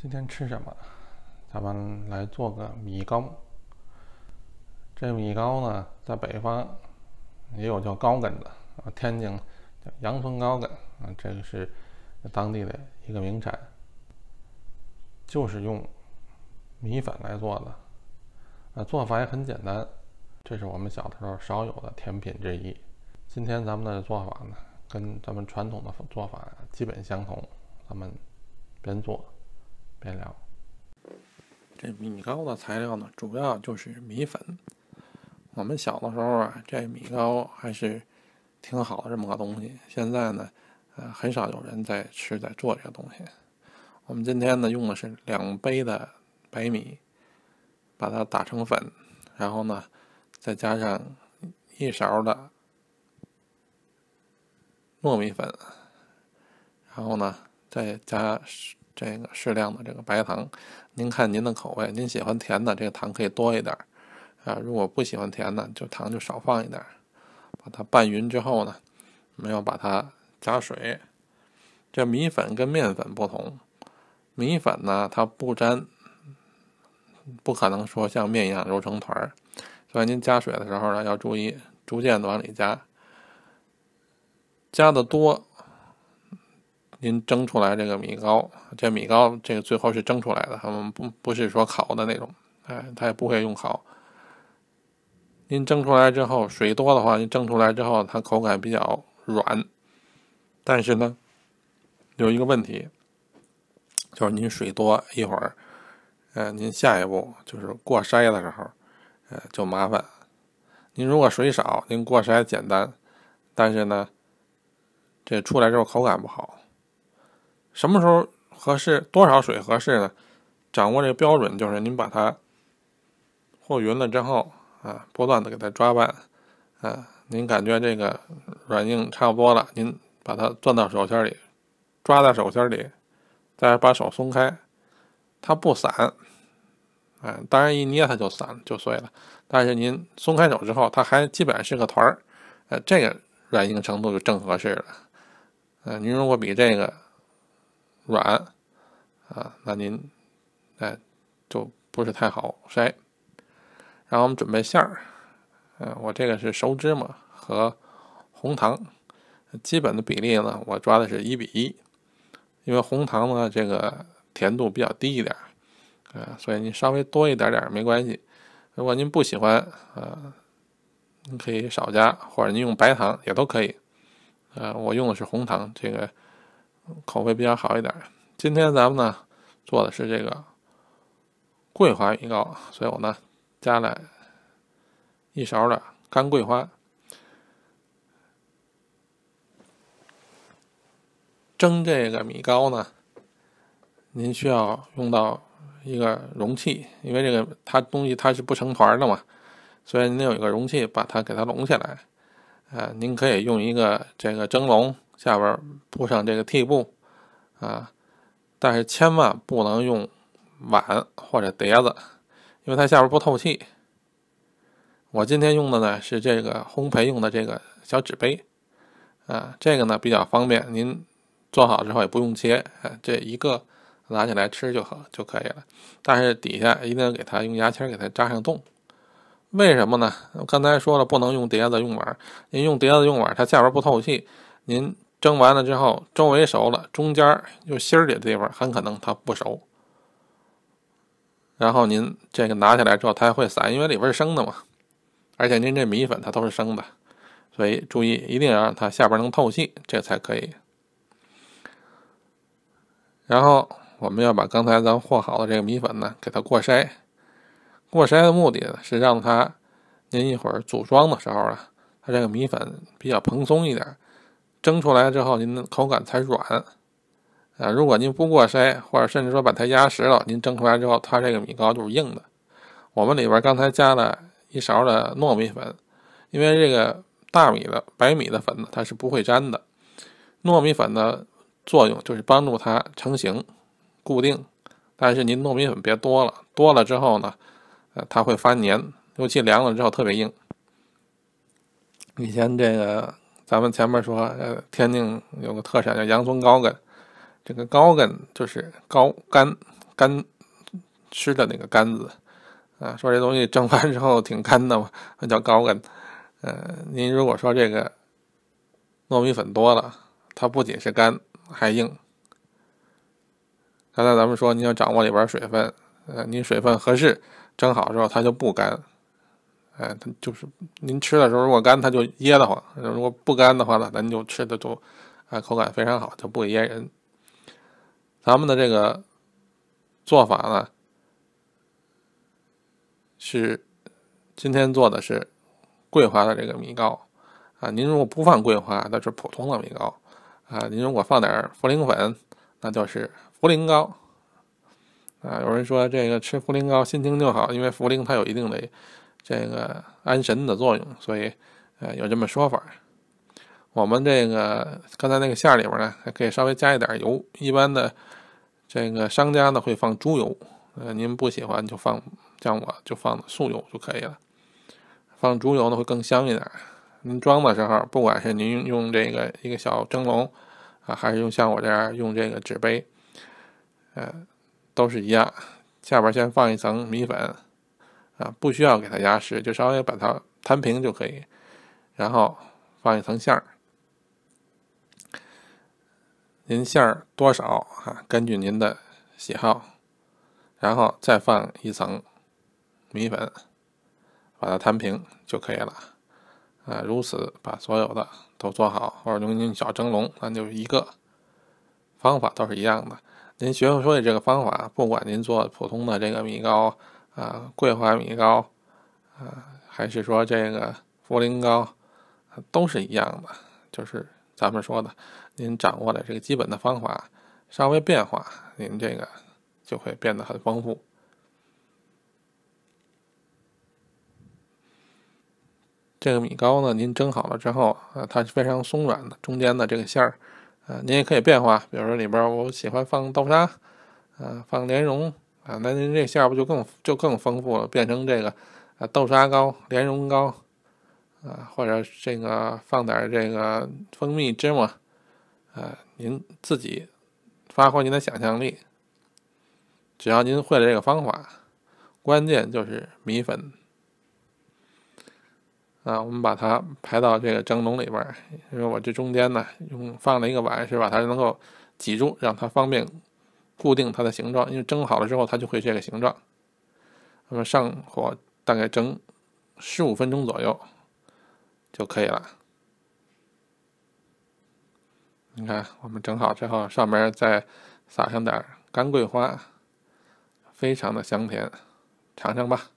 今天吃什么？咱们来做个米糕。这米糕呢，在北方也有叫糕点的啊，天津叫洋葱糕点啊，这个是当地的一个名产，就是用米粉来做的。啊，做法也很简单，这是我们小时候少有的甜品之一。今天咱们的做法呢，跟咱们传统的做法基本相同。咱们边做。别聊，这米糕的材料呢，主要就是米粉。我们小的时候啊，这米糕还是挺好的这么个东西。现在呢，呃，很少有人在吃、在做这个东西。我们今天呢，用的是两杯的白米，把它打成粉，然后呢，再加上一勺的糯米粉，然后呢，再加。这个适量的这个白糖，您看您的口味，您喜欢甜的，这个糖可以多一点儿，啊，如果不喜欢甜的，就糖就少放一点儿。把它拌匀之后呢，没有把它加水。这米粉跟面粉不同，米粉呢它不粘，不可能说像面一样揉成团儿，所以您加水的时候呢，要注意逐渐的往里加，加的多。您蒸出来这个米糕，这米糕这个最后是蒸出来的，他们不不是说烤的那种，哎，他也不会用烤。您蒸出来之后，水多的话，您蒸出来之后，它口感比较软。但是呢，有一个问题，就是您水多一会儿，呃，您下一步就是过筛的时候，呃，就麻烦。您如果水少，您过筛简单，但是呢，这出来之后口感不好。什么时候合适？多少水合适呢？掌握这个标准就是：您把它和匀了之后，啊，不断的给它抓拌，啊，您感觉这个软硬差不多了，您把它攥到手心里，抓在手心里，再把手松开，它不散，啊，当然一捏它就散就碎了，但是您松开手之后，它还基本是个团儿，呃，这个软硬程度就正合适了，呃，您如果比这个。软，啊，那您，哎，就不是太好筛。然后我们准备馅儿，嗯，我这个是熟芝麻和红糖，基本的比例呢，我抓的是一比一，因为红糖呢这个甜度比较低一点，啊，所以您稍微多一点点没关系。如果您不喜欢啊，您可以少加，或者您用白糖也都可以，啊，我用的是红糖，这个。口味比较好一点。今天咱们呢做的是这个桂花米糕，所以我呢加了一勺的干桂花。蒸这个米糕呢，您需要用到一个容器，因为这个它东西它是不成团的嘛，所以您得有一个容器把它给它笼起来。呃，您可以用一个这个蒸笼。下边铺上这个屉布啊，但是千万不能用碗或者碟子，因为它下边不透气。我今天用的呢是这个烘焙用的这个小纸杯啊，这个呢比较方便，您做好之后也不用切，这一个拿起来吃就好就可以了。但是底下一定要给它用牙签给它扎上洞，为什么呢？我刚才说了，不能用碟子用碗，您用碟子用碗，它下边不透气，您。蒸完了之后，周围熟了，中间儿就芯儿的地方很可能它不熟。然后您这个拿下来之后，它还会散，因为里边是生的嘛。而且您这米粉它都是生的，所以注意一定要让它下边能透气，这才可以。然后我们要把刚才咱们和好的这个米粉呢，给它过筛。过筛的目的是让它，您一会儿组装的时候啊，它这个米粉比较蓬松一点。蒸出来之后，您的口感才软啊！如果您不过筛，或者甚至说把它压实了，您蒸出来之后，它这个米糕就是硬的。我们里边刚才加了一勺的糯米粉，因为这个大米的白米的粉呢，它是不会粘的，糯米粉的作用就是帮助它成型、固定。但是您糯米粉别多了，多了之后呢，呃，它会发粘，尤其凉了之后特别硬。以前这个。咱们前面说，呃，天津有个特产叫洋葱高根，这个高根就是高干干吃的那个干子，啊，说这东西蒸完之后挺干的嘛，那叫高根。呃，您如果说这个糯米粉多了，它不仅是干还硬。刚才咱们说，你要掌握里边水分，呃，你水分合适，蒸好之后它就不干。哎，它就是您吃的时候，如果干，它就噎得慌；如果不干的话呢，咱就吃的都，啊，口感非常好，就不噎人。咱们的这个做法呢，是今天做的是桂花的这个米糕，啊，您如果不放桂花，那是普通的米糕，啊，您如果放点茯苓粉，那就是茯苓糕，啊，有人说这个吃茯苓糕心情就好，因为茯苓它有一定的。这个安神的作用，所以，呃，有这么说法。我们这个刚才那个馅里边呢，还可以稍微加一点油。一般的这个商家呢会放猪油，呃，您不喜欢就放，像我就放素油就可以了。放猪油呢会更香一点。您装的时候，不管是您用这个一个小蒸笼啊，还是用像我这样用这个纸杯，呃，都是一样。下边先放一层米粉。啊，不需要给它压实，就稍微把它摊平就可以，然后放一层馅儿。您馅儿多少啊？根据您的喜好，然后再放一层米粉，把它摊平就可以了。啊，如此把所有的都做好，或者用小蒸笼，那就一个方法都是一样的。您学会这个方法，不管您做普通的这个米糕。啊，桂花米糕，啊，还是说这个茯苓糕，都是一样的，就是咱们说的，您掌握了这个基本的方法，稍微变化，您这个就会变得很丰富。这个米糕呢，您蒸好了之后，啊，它是非常松软的，中间的这个馅儿，呃，您也可以变化，比如说里边我喜欢放豆沙，啊，放莲蓉。啊，那您这馅儿不就更就更丰富了？变成这个，啊豆沙糕、莲蓉糕，啊，或者这个放点这个蜂蜜芝麻，啊，您自己发挥您的想象力。只要您会了这个方法，关键就是米粉。啊，我们把它排到这个蒸笼里边儿，因为我这中间呢用放了一个碗，是吧？它能够挤住，让它方便。固定它的形状，因为蒸好了之后它就会这个形状。那么上火大概蒸十五分钟左右就可以了。你看，我们蒸好之后，上面再撒上点干桂花，非常的香甜，尝尝吧。